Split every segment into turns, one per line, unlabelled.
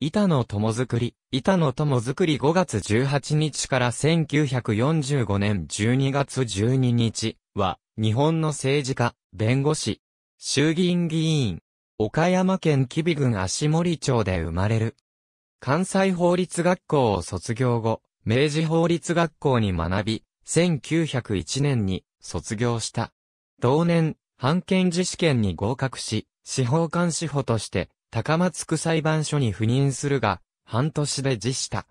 板野友づくり、板野友づくり5月18日から1945年12月12日は、日本の政治家、弁護士、衆議院議員、岡山県吉備郡足森町で生まれる。関西法律学校を卒業後、明治法律学校に学び、1901年に卒業した。同年、判検事試験に合格し、司法官司法として高松区裁判所に赴任するが、半年で辞した。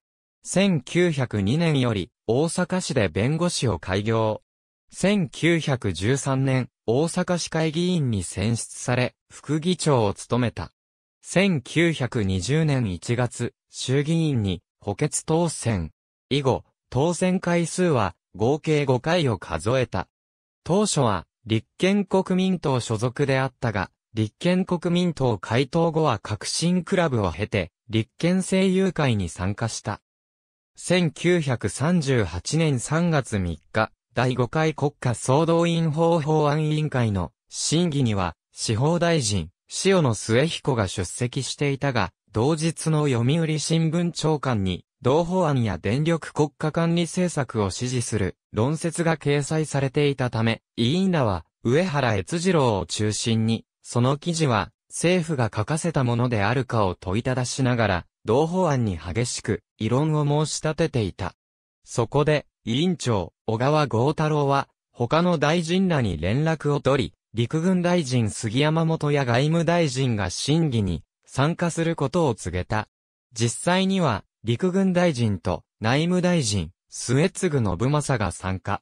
1902年より大阪市で弁護士を開業。1913年、大阪市会議員に選出され、副議長を務めた。1920年1月、衆議院に補欠当選。以後、当選回数は合計5回を数えた。当初は立憲国民党所属であったが、立憲国民党回答後は革新クラブを経て、立憲政友会に参加した。1938年3月3日、第5回国家総動員法法案委員会の審議には、司法大臣、塩野末彦が出席していたが、同日の読売新聞長官に、同法案や電力国家管理政策を支持する論説が掲載されていたため、委員らは、上原悦次郎を中心に、その記事は、政府が書かせたものであるかを問いただしながら、同法案に激しく異論を申し立てていた。そこで、委員長、小川豪太郎は、他の大臣らに連絡を取り、陸軍大臣杉山元や外務大臣が審議に参加することを告げた。実際には、陸軍大臣と内務大臣、末継信正が参加。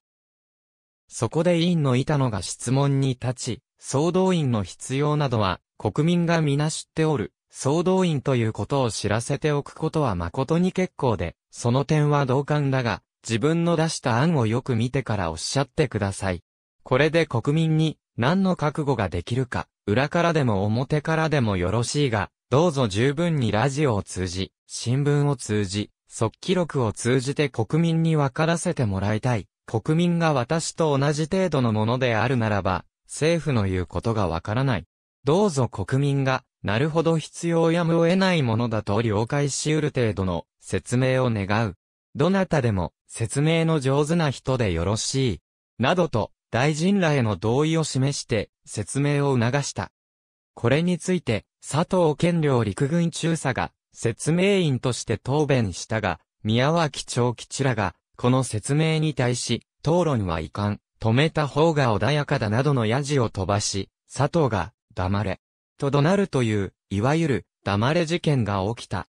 そこで委員の板野が質問に立ち、総動員の必要などは、国民が皆知っておる、総動員ということを知らせておくことは誠に結構で、その点は同感だが、自分の出した案をよく見てからおっしゃってください。これで国民に何の覚悟ができるか、裏からでも表からでもよろしいが、どうぞ十分にラジオを通じ、新聞を通じ、速記録を通じて国民に分からせてもらいたい。国民が私と同じ程度のものであるならば、政府の言うことがわからない。どうぞ国民が、なるほど必要やむを得ないものだと了解し得る程度の説明を願う。どなたでも説明の上手な人でよろしい。などと大臣らへの同意を示して説明を促した。これについて佐藤健領陸軍中佐が説明員として答弁したが、宮脇長吉らがこの説明に対し討論は遺憾。止めた方が穏やかだなどのヤジを飛ばし、佐藤が、黙れ、と怒鳴るという、いわゆる、黙れ事件が起きた。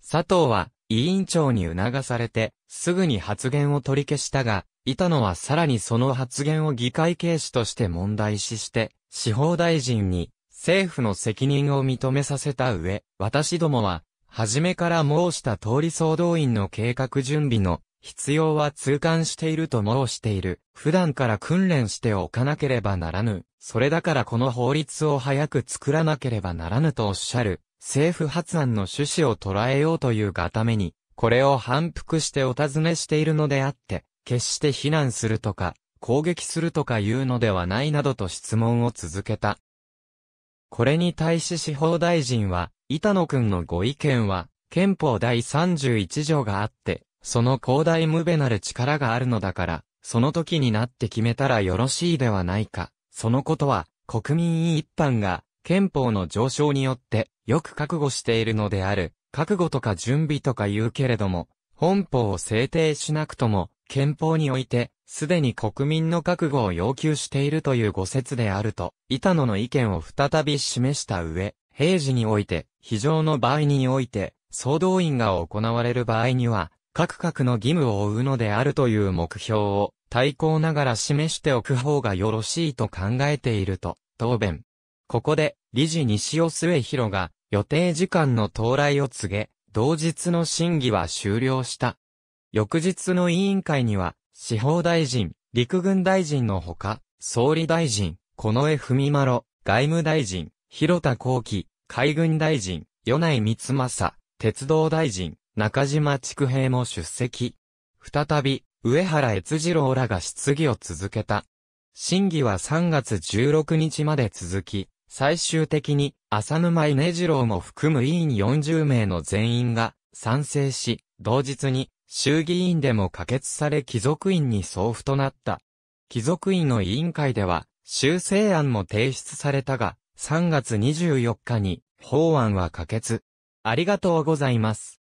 佐藤は、委員長に促されて、すぐに発言を取り消したが、板野はさらにその発言を議会軽視として問題視して、司法大臣に、政府の責任を認めさせた上、私どもは、初めから申した通り総動員の計画準備の必要は痛感していると申している。普段から訓練しておかなければならぬ。それだからこの法律を早く作らなければならぬとおっしゃる。政府発案の趣旨を捉えようというがために、これを反復してお尋ねしているのであって、決して非難するとか、攻撃するとか言うのではないなどと質問を続けた。これに対し司法大臣は、板野くんのご意見は、憲法第31条があって、その広大無べなる力があるのだから、その時になって決めたらよろしいではないか。そのことは、国民一般が、憲法の上昇によって、よく覚悟しているのである。覚悟とか準備とか言うけれども、本法を制定しなくとも、憲法において、すでに国民の覚悟を要求しているという誤説であると、板野の意見を再び示した上、平時において、非常の場合において、総動員が行われる場合には、各国の義務を負うのであるという目標を対抗ながら示しておく方がよろしいと考えていると、答弁。ここで、理事西尾末広が予定時間の到来を告げ、同日の審議は終了した。翌日の委員会には、司法大臣、陸軍大臣のほか、総理大臣、近衛文丸、外務大臣、広田幸喜、海軍大臣、米内光政、鉄道大臣、中島畜兵も出席。再び、上原悦次郎らが質疑を続けた。審議は3月16日まで続き、最終的に、浅沼稲次郎も含む委員40名の全員が賛成し、同日に、衆議院でも可決され貴族院に送付となった。貴族院の委員会では、修正案も提出されたが、3月24日に、法案は可決。ありがとうございます。